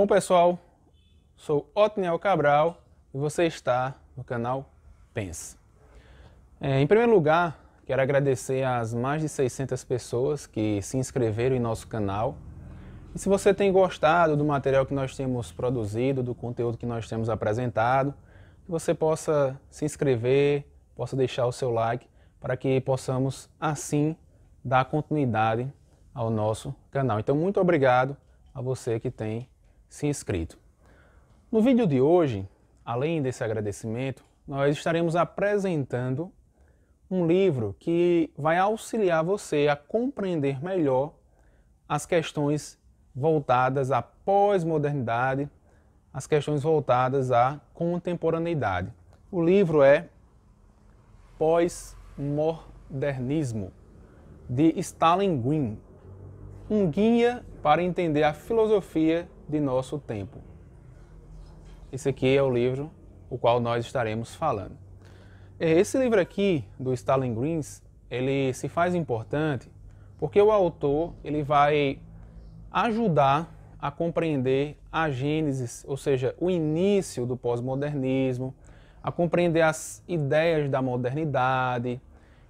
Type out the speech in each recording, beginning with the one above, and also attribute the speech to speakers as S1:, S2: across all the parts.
S1: Bom pessoal, sou Otniel Cabral e você está no canal Pense. É, em primeiro lugar, quero agradecer às mais de 600 pessoas que se inscreveram em nosso canal. E se você tem gostado do material que nós temos produzido, do conteúdo que nós temos apresentado, que você possa se inscrever, possa deixar o seu like, para que possamos assim dar continuidade ao nosso canal. Então, muito obrigado a você que tem se inscrito. No vídeo de hoje, além desse agradecimento, nós estaremos apresentando um livro que vai auxiliar você a compreender melhor as questões voltadas à pós-modernidade, as questões voltadas à contemporaneidade. O livro é Pós-Modernismo, de Stalin Guin, um guia para entender a filosofia de nosso tempo. Esse aqui é o livro o qual nós estaremos falando. É, esse livro aqui do Stalin Greens, ele se faz importante porque o autor ele vai ajudar a compreender a gênese, ou seja, o início do pós-modernismo, a compreender as ideias da modernidade,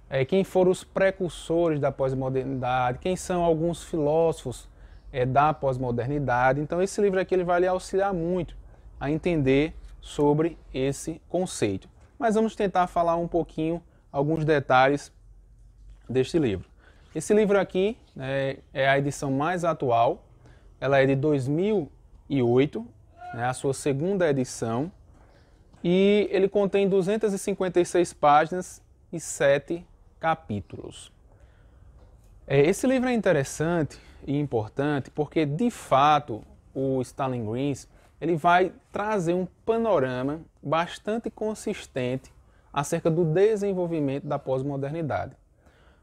S1: é, quem foram os precursores da pós-modernidade, quem são alguns filósofos é, da pós-modernidade. Então esse livro aqui ele vai lhe auxiliar muito a entender sobre esse conceito. Mas vamos tentar falar um pouquinho alguns detalhes deste livro. Esse livro aqui né, é a edição mais atual, ela é de 2008, né, a sua segunda edição, e ele contém 256 páginas e 7 capítulos. É, esse livro é interessante e importante porque, de fato, o Stalin Greens ele vai trazer um panorama bastante consistente acerca do desenvolvimento da pós-modernidade.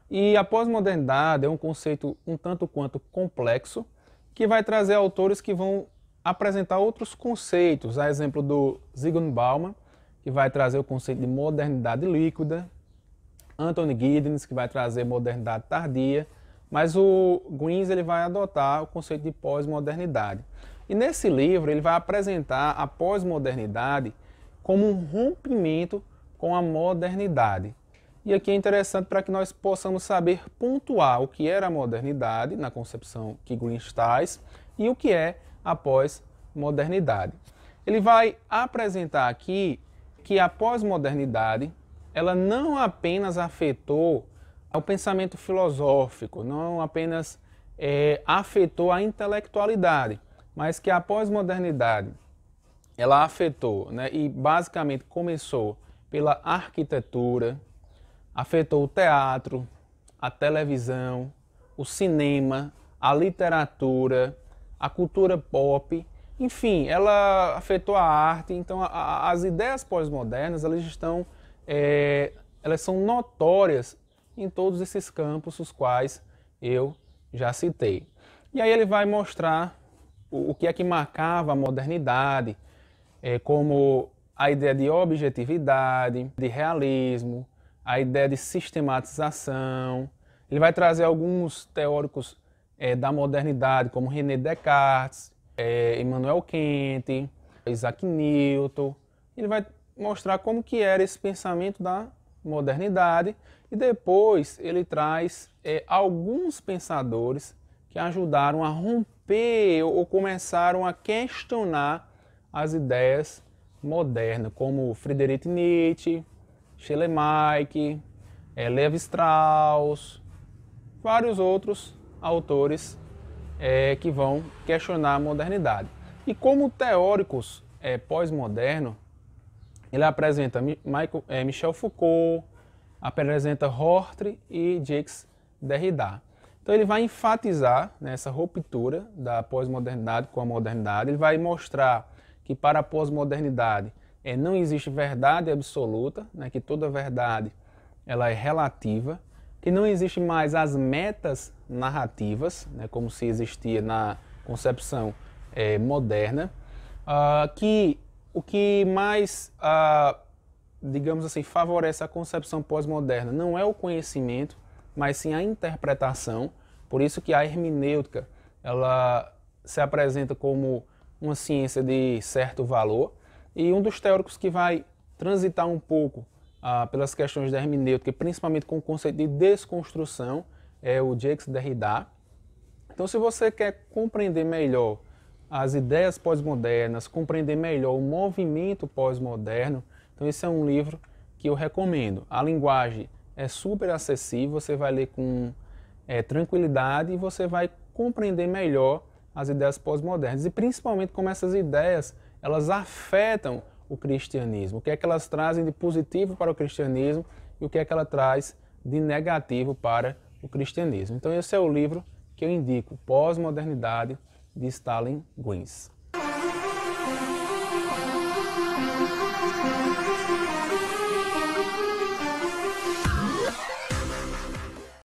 S1: E a pós-modernidade é um conceito um tanto quanto complexo que vai trazer autores que vão apresentar outros conceitos, a exemplo do Zygmunt Bauman, que vai trazer o conceito de modernidade líquida, Anthony Giddens, que vai trazer modernidade tardia, mas o Greens ele vai adotar o conceito de pós-modernidade. E nesse livro ele vai apresentar a pós-modernidade como um rompimento com a modernidade. E aqui é interessante para que nós possamos saber pontuar o que era a modernidade na concepção que Grinch traz e o que é a pós-modernidade. Ele vai apresentar aqui que a pós-modernidade ela não apenas afetou é o pensamento filosófico não apenas é, afetou a intelectualidade, mas que a pós-modernidade ela afetou né, e basicamente começou pela arquitetura, afetou o teatro, a televisão, o cinema, a literatura, a cultura pop, enfim, ela afetou a arte. Então, a, a, as ideias pós-modernas elas estão, é, elas são notórias em todos esses campos os quais eu já citei. E aí ele vai mostrar o, que é que marcava a modernidade, eh, como a ideia de objetividade, de realismo, a ideia de sistematização. Ele vai trazer alguns teóricos eh, da modernidade, como René Descartes, eh, Emmanuel Immanuel Kant, Isaac Newton. Ele vai mostrar como que era esse pensamento da modernidade, e depois ele traz é, alguns pensadores que ajudaram a romper ou começaram a questionar as ideias modernas, como Friedrich Nietzsche, Schleiermacher, é, Levi Strauss, vários outros autores é, que vão questionar a modernidade. E como teóricos é, pós-modernos, ele apresenta Michael, é, Michel Foucault, apresenta Horthy e Jacques Derrida. Então ele vai enfatizar nessa ruptura da pós-modernidade com a modernidade, ele vai mostrar que para a pós-modernidade é, não existe verdade absoluta, né, que toda verdade ela é relativa, que não existe mais as metas narrativas, né, como se existia na concepção é, moderna, uh, que o que mais, ah, digamos assim, favorece a concepção pós-moderna não é o conhecimento, mas sim a interpretação. Por isso que a hermenêutica ela se apresenta como uma ciência de certo valor e um dos teóricos que vai transitar um pouco ah, pelas questões da hermenêutica, principalmente com o conceito de desconstrução, é o Jacques Derrida. Então, se você quer compreender melhor as ideias pós-modernas, compreender melhor o movimento pós-moderno. Então, esse é um livro que eu recomendo. A linguagem é super acessível, você vai ler com é, tranquilidade e você vai compreender melhor as ideias pós-modernas e principalmente como essas ideias elas afetam o cristianismo, o que é que elas trazem de positivo para o cristianismo e o que é que ela traz de negativo para o cristianismo. Então esse é o livro que eu indico, Pós-modernidade de Stalin Guins.